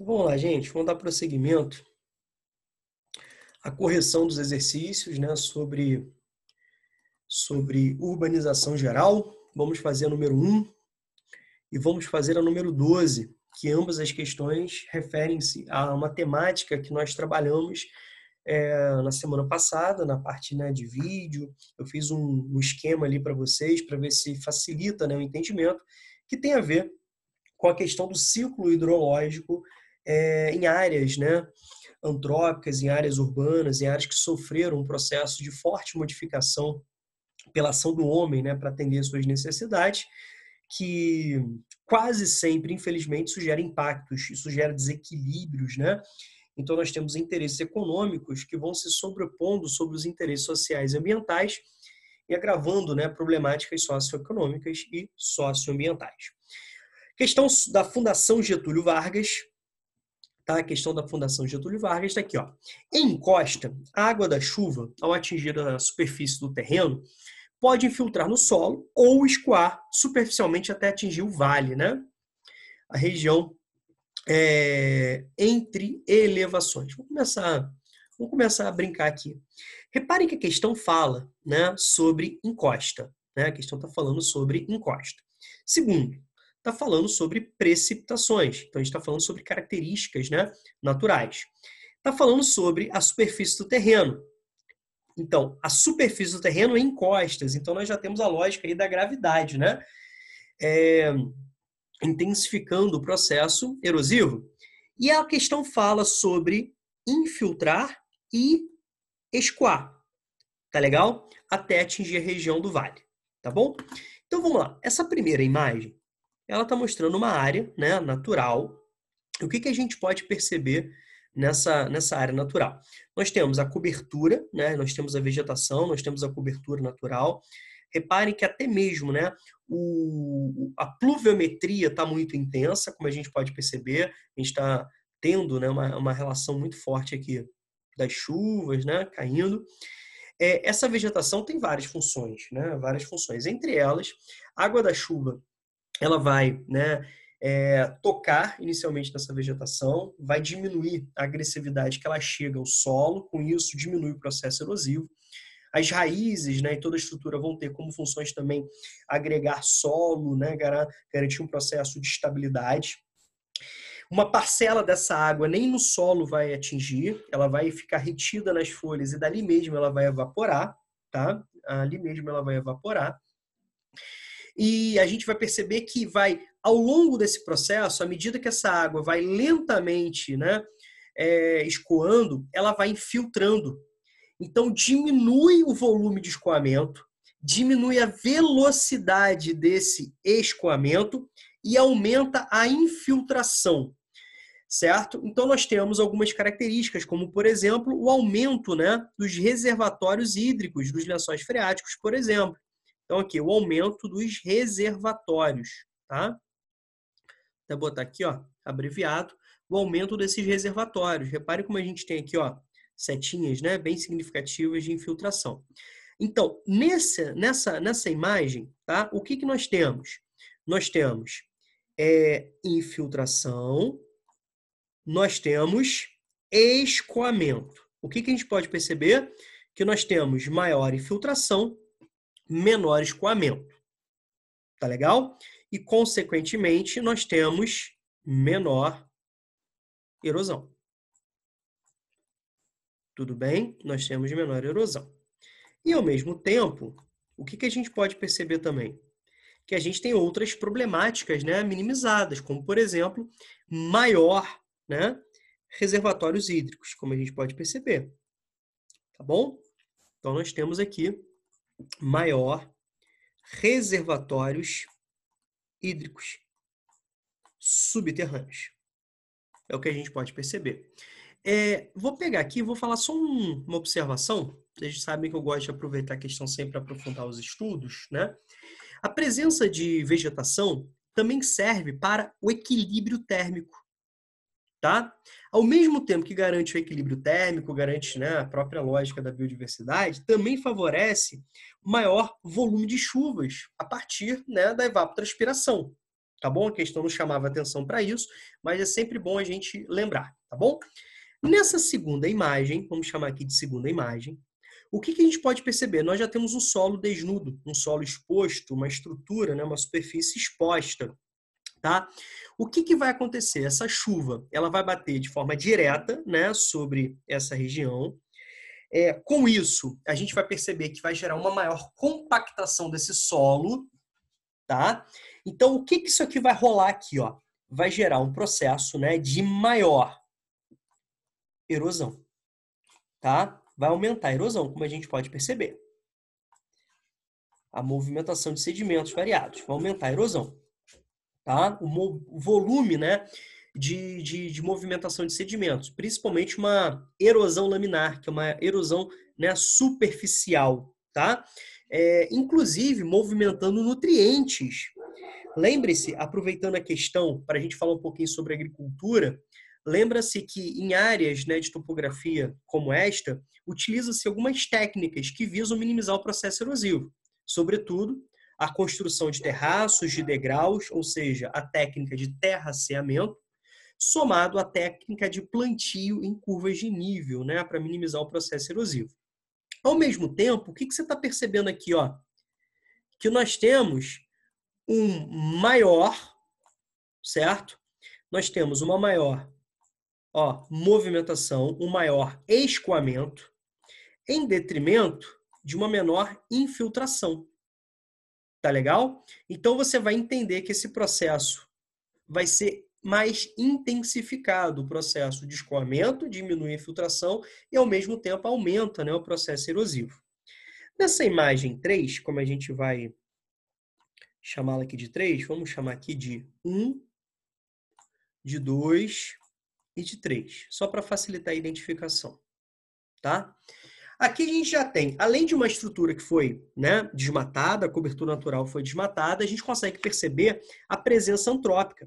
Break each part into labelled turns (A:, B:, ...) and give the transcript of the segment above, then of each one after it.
A: Então, vamos lá, gente, vamos dar prosseguimento à correção dos exercícios né, sobre, sobre urbanização geral. Vamos fazer a número 1 e vamos fazer a número 12, que ambas as questões referem-se a uma temática que nós trabalhamos é, na semana passada, na parte né, de vídeo. Eu fiz um, um esquema ali para vocês, para ver se facilita né, o entendimento, que tem a ver com a questão do ciclo hidrológico é, em áreas né, antrópicas, em áreas urbanas, em áreas que sofreram um processo de forte modificação pela ação do homem né, para atender suas necessidades, que quase sempre, infelizmente, sugere impactos, isso gera desequilíbrios, né? Então, nós temos interesses econômicos que vão se sobrepondo sobre os interesses sociais e ambientais e agravando né, problemáticas socioeconômicas e socioambientais. Questão da Fundação Getúlio Vargas, Tá? A questão da Fundação Getúlio Vargas está aqui. Ó. Em encosta, a água da chuva, ao atingir a superfície do terreno, pode infiltrar no solo ou escoar superficialmente até atingir o vale, né? A região é, entre elevações. Vamos começar, vamos começar a brincar aqui. Reparem que a questão fala né, sobre encosta. Né? A questão está falando sobre encosta. Segundo, está falando sobre precipitações. Então, a gente está falando sobre características né, naturais. Está falando sobre a superfície do terreno. Então, a superfície do terreno é encostas. Então, nós já temos a lógica aí da gravidade, né? É, intensificando o processo erosivo. E a questão fala sobre infiltrar e escoar. Tá legal? Até atingir a região do vale. Tá bom? Então vamos lá. Essa primeira imagem ela está mostrando uma área né, natural. O que, que a gente pode perceber nessa, nessa área natural? Nós temos a cobertura, né, nós temos a vegetação, nós temos a cobertura natural. Reparem que até mesmo né, o, a pluviometria está muito intensa, como a gente pode perceber. A gente está tendo né, uma, uma relação muito forte aqui das chuvas né, caindo. É, essa vegetação tem várias funções, né, várias funções. Entre elas, água da chuva ela vai né, é, tocar inicialmente nessa vegetação, vai diminuir a agressividade que ela chega ao solo, com isso diminui o processo erosivo. As raízes né, e toda a estrutura vão ter como funções também agregar solo, né, garantir um processo de estabilidade. Uma parcela dessa água nem no solo vai atingir, ela vai ficar retida nas folhas e dali mesmo ela vai evaporar, tá? Ali mesmo ela vai evaporar e a gente vai perceber que vai, ao longo desse processo, à medida que essa água vai lentamente né, é, escoando, ela vai infiltrando. Então, diminui o volume de escoamento, diminui a velocidade desse escoamento e aumenta a infiltração, certo? Então, nós temos algumas características, como, por exemplo, o aumento né, dos reservatórios hídricos dos lençóis freáticos, por exemplo. Então, aqui, o aumento dos reservatórios, tá? Vou botar aqui, ó, abreviado, o aumento desses reservatórios. Repare como a gente tem aqui, ó, setinhas, né, bem significativas de infiltração. Então, nessa nessa, nessa imagem, tá, o que, que nós temos? Nós temos é, infiltração, nós temos escoamento. O que, que a gente pode perceber? Que nós temos maior infiltração menor escoamento. Tá legal? E, consequentemente, nós temos menor erosão. Tudo bem? Nós temos menor erosão. E, ao mesmo tempo, o que, que a gente pode perceber também? Que a gente tem outras problemáticas né, minimizadas, como, por exemplo, maior né, reservatórios hídricos, como a gente pode perceber. Tá bom? Então, nós temos aqui maior reservatórios hídricos subterrâneos. É o que a gente pode perceber. É, vou pegar aqui, vou falar só um, uma observação. Vocês sabem que eu gosto de aproveitar a questão sempre para aprofundar os estudos, né? A presença de vegetação também serve para o equilíbrio térmico tá? Ao mesmo tempo que garante o equilíbrio térmico, garante né, a própria lógica da biodiversidade, também favorece maior volume de chuvas a partir né, da evapotranspiração, tá bom? A questão não chamava atenção para isso, mas é sempre bom a gente lembrar, tá bom? Nessa segunda imagem, vamos chamar aqui de segunda imagem, o que, que a gente pode perceber? Nós já temos um solo desnudo, um solo exposto, uma estrutura, né, uma superfície exposta tá? O que, que vai acontecer? Essa chuva, ela vai bater de forma direta, né, sobre essa região. É, com isso, a gente vai perceber que vai gerar uma maior compactação desse solo, tá? Então, o que, que isso aqui vai rolar aqui, ó? Vai gerar um processo, né, de maior erosão, tá? Vai aumentar a erosão, como a gente pode perceber. A movimentação de sedimentos variados vai aumentar a erosão tá? o volume né, de, de, de movimentação de sedimentos, principalmente uma erosão laminar, que é uma erosão né, superficial. Tá? É, inclusive movimentando nutrientes. Lembre-se, aproveitando a questão, para a gente falar um pouquinho sobre agricultura, lembra-se que em áreas né, de topografia como esta, utiliza-se algumas técnicas que visam minimizar o processo erosivo, sobretudo a construção de terraços, de degraus, ou seja, a técnica de terraceamento, somado à técnica de plantio em curvas de nível, né, para minimizar o processo erosivo. Ao mesmo tempo, o que, que você está percebendo aqui? Ó? Que nós temos um maior, certo? Nós temos uma maior ó, movimentação, um maior escoamento, em detrimento de uma menor infiltração. Tá legal? Então você vai entender que esse processo vai ser mais intensificado o processo de escoamento, diminui a infiltração e ao mesmo tempo aumenta né, o processo erosivo. Nessa imagem 3, como a gente vai chamá-la aqui de 3, vamos chamar aqui de 1, de 2 e de 3, só para facilitar a identificação. Tá? Aqui a gente já tem, além de uma estrutura que foi né, desmatada, a cobertura natural foi desmatada, a gente consegue perceber a presença antrópica.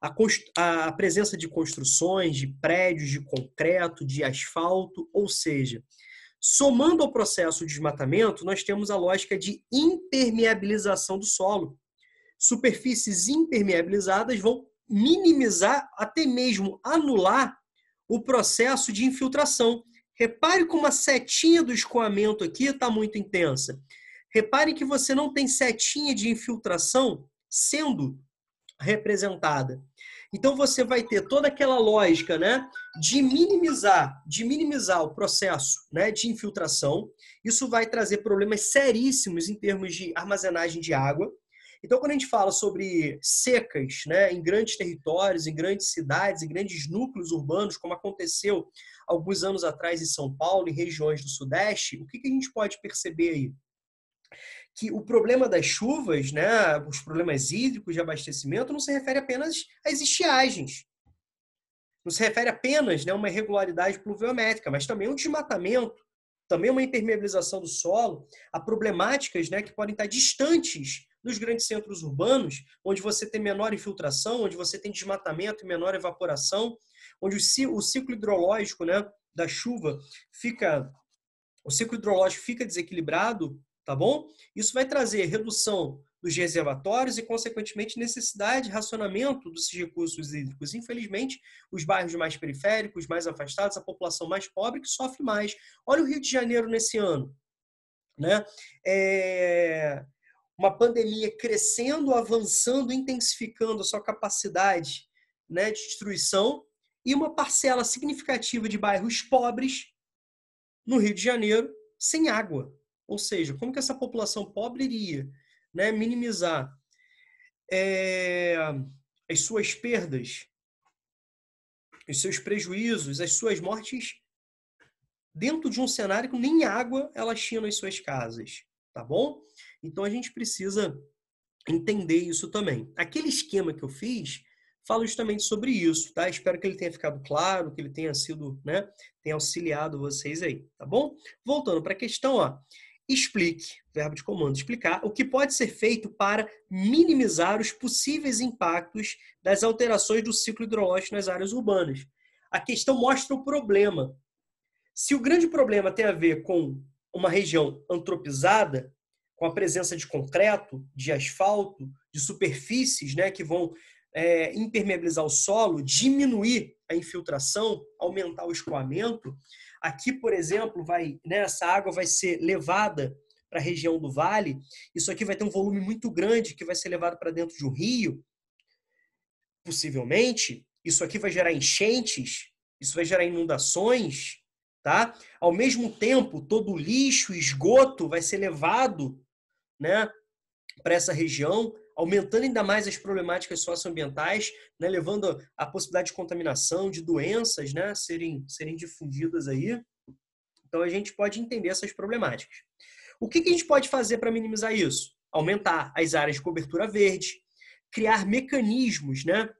A: A, const... a presença de construções, de prédios, de concreto, de asfalto, ou seja, somando ao processo de desmatamento, nós temos a lógica de impermeabilização do solo. Superfícies impermeabilizadas vão minimizar, até mesmo anular, o processo de infiltração Repare como a setinha do escoamento aqui está muito intensa. Repare que você não tem setinha de infiltração sendo representada. Então você vai ter toda aquela lógica, né, de minimizar, de minimizar o processo, né, de infiltração. Isso vai trazer problemas seríssimos em termos de armazenagem de água. Então, quando a gente fala sobre secas né, em grandes territórios, em grandes cidades, em grandes núcleos urbanos, como aconteceu alguns anos atrás em São Paulo, em regiões do Sudeste, o que, que a gente pode perceber aí? que o problema das chuvas, né, os problemas hídricos de abastecimento, não se refere apenas às estiagens. Não se refere apenas né, a uma irregularidade pluviométrica, mas também um desmatamento, também uma impermeabilização do solo, a problemáticas né, que podem estar distantes nos grandes centros urbanos, onde você tem menor infiltração, onde você tem desmatamento e menor evaporação, onde o ciclo hidrológico né, da chuva fica. O ciclo hidrológico fica desequilibrado, tá bom? Isso vai trazer redução dos reservatórios e, consequentemente, necessidade de racionamento dos recursos hídricos. Infelizmente, os bairros mais periféricos, mais afastados, a população mais pobre que sofre mais. Olha o Rio de Janeiro nesse ano. Né? É uma pandemia crescendo, avançando, intensificando a sua capacidade né, de destruição, e uma parcela significativa de bairros pobres no Rio de Janeiro sem água. Ou seja, como que essa população pobre iria né, minimizar é, as suas perdas, os seus prejuízos, as suas mortes dentro de um cenário que nem água elas tinham nas suas casas, tá bom? Então a gente precisa entender isso também. Aquele esquema que eu fiz fala justamente sobre isso, tá? Espero que ele tenha ficado claro, que ele tenha sido, né, tenha auxiliado vocês aí, tá bom? Voltando para a questão, ó, explique, verbo de comando explicar, o que pode ser feito para minimizar os possíveis impactos das alterações do ciclo hidrológico nas áreas urbanas. A questão mostra o problema. Se o grande problema tem a ver com uma região antropizada, com a presença de concreto, de asfalto, de superfícies né, que vão é, impermeabilizar o solo, diminuir a infiltração, aumentar o escoamento. Aqui, por exemplo, vai, né, essa água vai ser levada para a região do vale. Isso aqui vai ter um volume muito grande que vai ser levado para dentro de um rio, possivelmente. Isso aqui vai gerar enchentes, isso vai gerar inundações, tá? Ao mesmo tempo, todo o lixo, esgoto vai ser levado né, para essa região, aumentando ainda mais as problemáticas socioambientais, né, levando a possibilidade de contaminação, de doenças né, serem, serem difundidas aí. Então a gente pode entender essas problemáticas. O que, que a gente pode fazer para minimizar isso? Aumentar as áreas de cobertura verde, criar mecanismos né,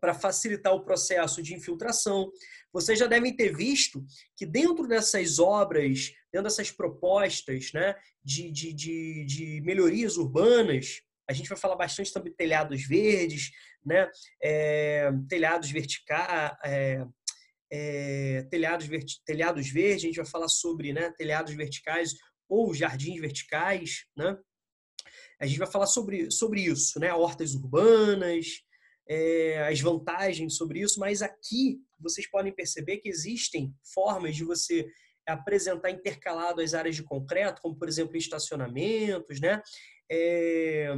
A: para facilitar o processo de infiltração. Vocês já devem ter visto que dentro dessas obras, dentro dessas propostas né, de, de, de, de melhorias urbanas, a gente vai falar bastante sobre telhados verdes, né? É, telhados verticais, é, é, telhados, telhados verdes, a gente vai falar sobre né, telhados verticais ou jardins verticais, né? A gente vai falar sobre, sobre isso, né? Hortas urbanas, é, as vantagens sobre isso, mas aqui vocês podem perceber que existem formas de você apresentar intercalado as áreas de concreto, como por exemplo estacionamentos, né? É,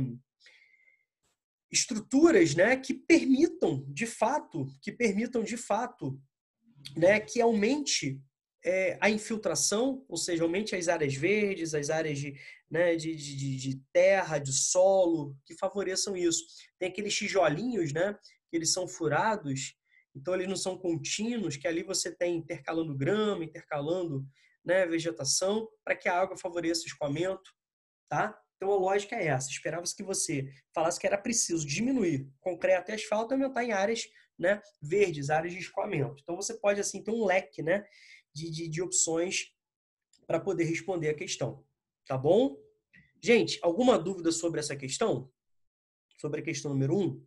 A: estruturas, né, que permitam de fato, que permitam de fato, né, que aumente é, a infiltração, ou seja, aumente as áreas verdes, as áreas de, né, de, de, de, terra, de solo, que favoreçam isso. Tem aqueles tijolinhos, né, que eles são furados, então eles não são contínuos, que ali você tem intercalando grama, intercalando né, vegetação, para que a água favoreça o escoamento, tá? Então a lógica é essa. Esperava-se que você falasse que era preciso diminuir concreto e asfalto e aumentar em áreas né, verdes, áreas de escoamento. Então você pode assim ter um leque, né? de, de, de opções para poder responder a questão. Tá bom? Gente, alguma dúvida sobre essa questão? Sobre a questão número 1? Um?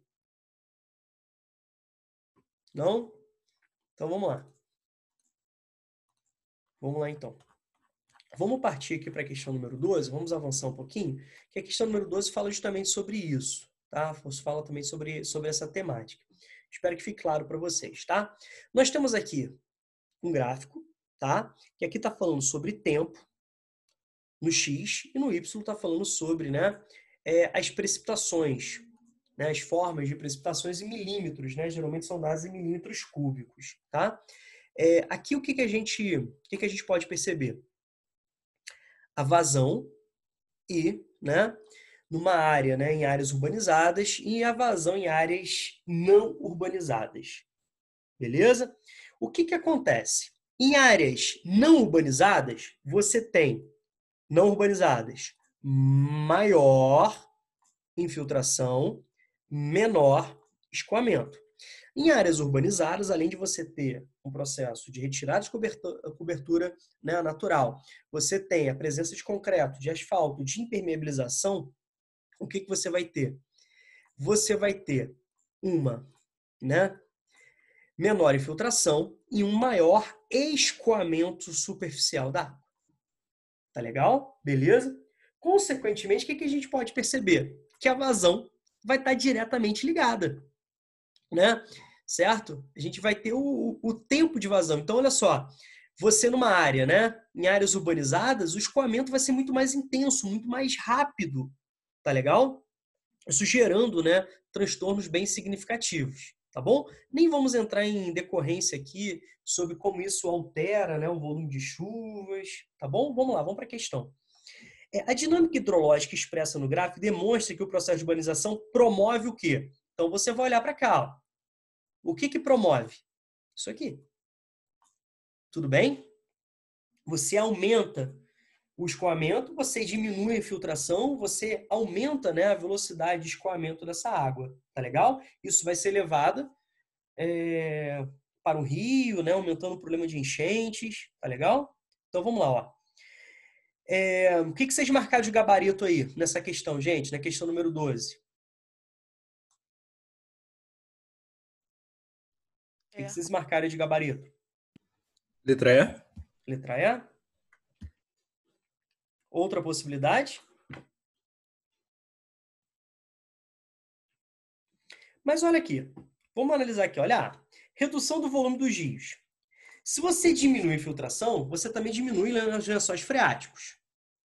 A: Não? Então vamos lá. Vamos lá então. Vamos partir aqui para a questão número 12, vamos avançar um pouquinho, que a questão número 12 fala justamente sobre isso, tá? Fala também sobre, sobre essa temática. Espero que fique claro para vocês, tá? Nós temos aqui um gráfico tá? Que aqui está falando sobre tempo no x e no y está falando sobre, né, é, as precipitações, né, as formas de precipitações em milímetros, né? Geralmente são dadas em milímetros cúbicos, tá? É, aqui o que, que a gente, o que, que a gente pode perceber? A vazão e, né, numa área, né, em áreas urbanizadas e a vazão em áreas não urbanizadas. Beleza? O que, que acontece? Em áreas não urbanizadas, você tem não urbanizadas maior infiltração, menor escoamento. Em áreas urbanizadas, além de você ter um processo de retirada de cobertura, cobertura né, natural, você tem a presença de concreto, de asfalto, de impermeabilização, o que, que você vai ter? Você vai ter uma né, menor infiltração e um maior escoamento superficial da água. Tá legal? Beleza? Consequentemente, o que, a gente pode perceber? Que a vazão vai estar tá diretamente ligada, né? Certo? A gente vai ter o, o tempo de vazão. Então, olha só, você numa área, né? Em áreas urbanizadas, o escoamento vai ser muito mais intenso, muito mais rápido, tá legal? Isso gerando, né, transtornos bem significativos tá bom? Nem vamos entrar em decorrência aqui sobre como isso altera né, o volume de chuvas, tá bom? Vamos lá, vamos para a questão. É, a dinâmica hidrológica expressa no gráfico demonstra que o processo de urbanização promove o quê? Então você vai olhar para cá. Ó. O que, que promove? Isso aqui. Tudo bem? Você aumenta o escoamento, você diminui a infiltração, você aumenta né, a velocidade de escoamento dessa água, tá legal? Isso vai ser levada é, para o rio, né, aumentando o problema de enchentes, tá legal? Então vamos lá, ó. É, o que, que vocês marcaram de gabarito aí nessa questão, gente, na questão número 12? O que, que é. vocês marcaram de gabarito? Letra E. Letra E? Outra possibilidade? Mas olha aqui, vamos analisar aqui, olha A. Redução do volume dos rios. Se você diminui a infiltração, você também diminui os lençóis freáticos.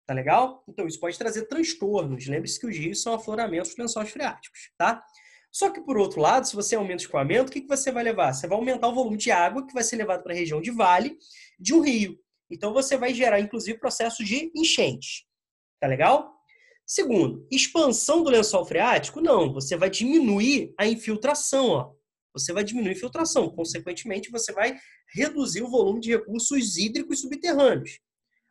A: Tá legal? Então, isso pode trazer transtornos. Lembre-se que os rios são afloramentos dos lençóis freáticos, tá? Só que, por outro lado, se você aumenta o escoamento, o que, que você vai levar? Você vai aumentar o volume de água que vai ser levado para a região de vale de um rio. Então você vai gerar, inclusive, processo de enchente. Tá legal? Segundo, expansão do lençol freático? Não, você vai diminuir a infiltração. Ó. Você vai diminuir a infiltração, consequentemente, você vai reduzir o volume de recursos hídricos subterrâneos.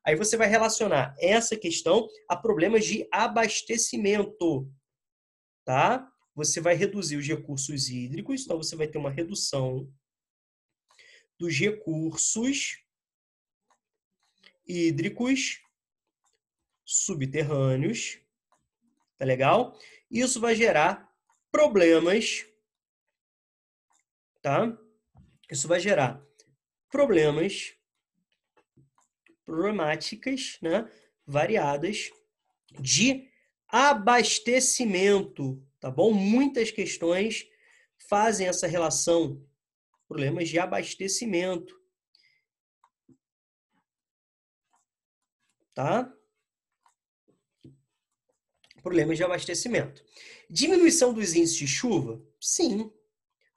A: Aí você vai relacionar essa questão a problemas de abastecimento. Tá? Você vai reduzir os recursos hídricos, então você vai ter uma redução dos recursos hídricos subterrâneos, tá legal? Isso vai gerar problemas, tá? Isso vai gerar problemas, problemáticas, né? Variadas de abastecimento, tá bom? Muitas questões fazem essa relação, problemas de abastecimento. tá? Problemas de abastecimento. Diminuição dos índices de chuva? Sim.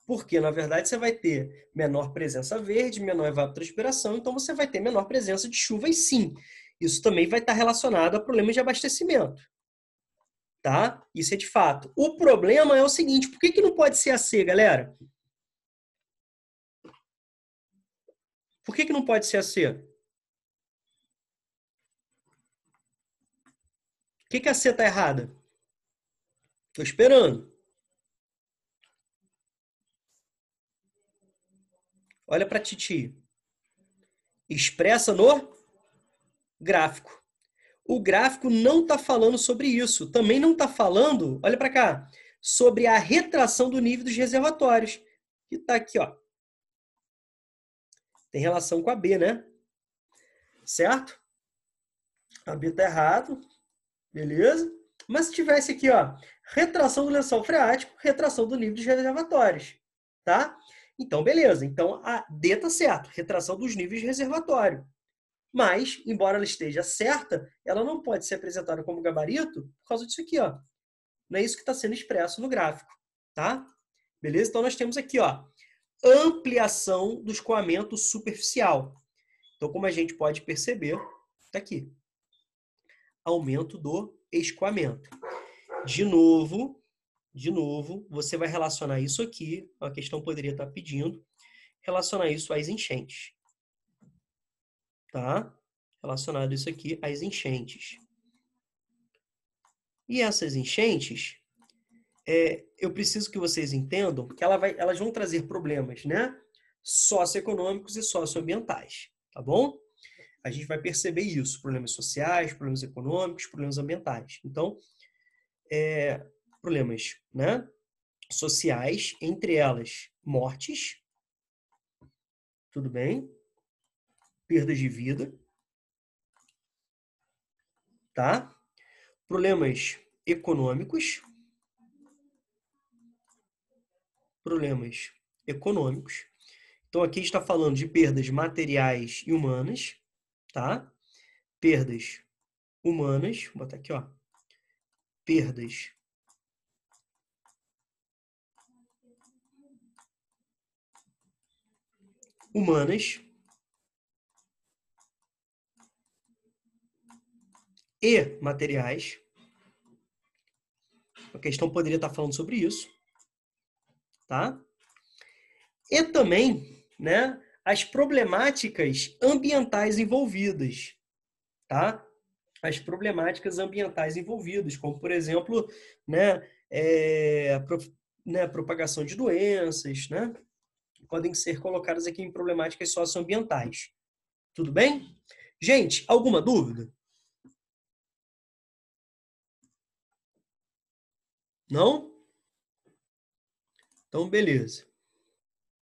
A: Porque, na verdade, você vai ter menor presença verde, menor evapotranspiração, então você vai ter menor presença de chuva e sim. Isso também vai estar relacionado a problemas de abastecimento. Tá? Isso é de fato. O problema é o seguinte, por que, que não pode ser a assim, C, galera? Por que, que não pode ser a assim? C? O que, que a C está errada? Estou esperando. Olha para a Titi. Expressa no gráfico. O gráfico não está falando sobre isso. Também não está falando, olha para cá, sobre a retração do nível dos reservatórios. Que está aqui, ó. Tem relação com a B, né? Certo? A B está errado. Beleza? Mas se tivesse aqui, ó, retração do lençol freático, retração do nível de reservatórios, tá? Então, beleza. Então, a D tá certa, retração dos níveis de reservatório. Mas, embora ela esteja certa, ela não pode ser apresentada como gabarito por causa disso aqui, ó. Não é isso que está sendo expresso no gráfico, tá? Beleza? Então, nós temos aqui, ó, ampliação do escoamento superficial. Então, como a gente pode perceber, tá aqui aumento do escoamento. De novo, de novo, você vai relacionar isso aqui, a questão poderia estar pedindo, relacionar isso às enchentes. Tá? Relacionado isso aqui às enchentes. E essas enchentes, é, eu preciso que vocês entendam que ela vai, elas vão trazer problemas, né? Socioeconômicos e socioambientais, tá bom? a gente vai perceber isso: problemas sociais, problemas econômicos, problemas ambientais. Então, é, problemas né, sociais, entre elas mortes, tudo bem, perdas de vida, tá? Problemas econômicos, problemas econômicos. Então aqui está falando de perdas materiais e humanas, tá? Perdas humanas, vou botar aqui, ó. Perdas humanas e materiais. A questão poderia estar falando sobre isso, tá? E também, né, as problemáticas ambientais envolvidas, tá? As problemáticas ambientais envolvidas, como por exemplo, né, é, pro, né propagação de doenças, né? Podem ser colocadas aqui em problemáticas socioambientais. Tudo bem? Gente, alguma dúvida? Não? Então, beleza.